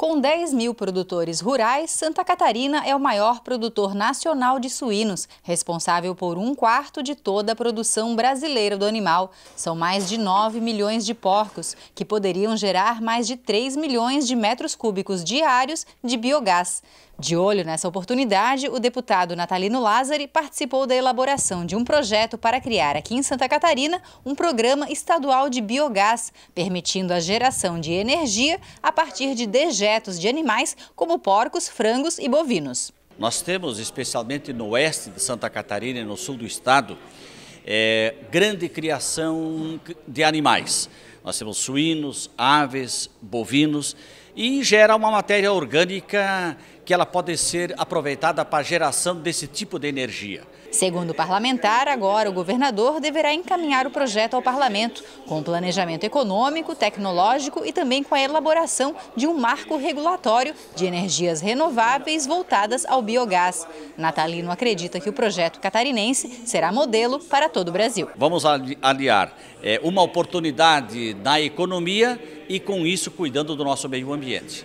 Com 10 mil produtores rurais, Santa Catarina é o maior produtor nacional de suínos, responsável por um quarto de toda a produção brasileira do animal. São mais de 9 milhões de porcos, que poderiam gerar mais de 3 milhões de metros cúbicos diários de biogás. De olho nessa oportunidade, o deputado Natalino Lázari participou da elaboração de um projeto para criar aqui em Santa Catarina um programa estadual de biogás, permitindo a geração de energia a partir de dejetos de animais como porcos, frangos e bovinos. Nós temos, especialmente no oeste de Santa Catarina e no sul do estado, é, grande criação de animais. Nós temos suínos, aves, bovinos e gera uma matéria orgânica que ela pode ser aproveitada para a geração desse tipo de energia. Segundo o parlamentar, agora o governador deverá encaminhar o projeto ao parlamento, com planejamento econômico, tecnológico e também com a elaboração de um marco regulatório de energias renováveis voltadas ao biogás. Natalino acredita que o projeto catarinense será modelo para todo o Brasil. Vamos aliar é, uma oportunidade na economia e, com isso, cuidando do nosso meio ambiente.